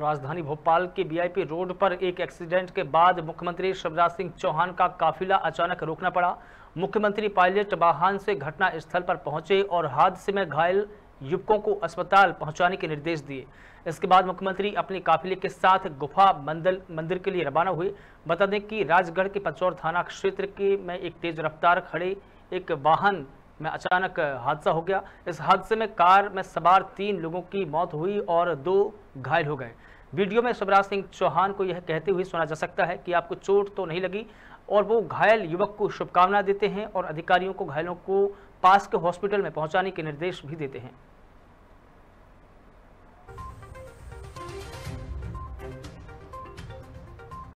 राजधानी भोपाल के VIP road पर एक एक्सीडेंट के बाद मुख्यमंत्री शिवराज सिंह चौहान का काफिला अचानक रोकना पड़ा मुख्यमंत्री पायलट वाहन से घटना स्थल पर पहुंचे और हादसे में घायल युवकों को अस्पताल पहुंचाने के निर्देश दिए इसके बाद मुख्यमंत्री अपने काफिले के साथ गुफा मंदिर मंदिर के लिए रवाना हुए बता दें कि राजगढ़ के पचौर थाना क्षेत्र के में एक तेज रफ्तार खड़े एक वाहन में अचानक हादसा हो गया इस हादसे में कार में सवार तीन लोगों की मौत हुई और दो घायल हो गए वीडियो में शिवराज सिंह चौहान को यह कहते हुए सुना जा सकता है कि आपको चोट तो नहीं लगी और वो घायल युवक को शुभकामना देते हैं और अधिकारियों को घायलों को पास के हॉस्पिटल में पहुंचाने के निर्देश भी देते हैं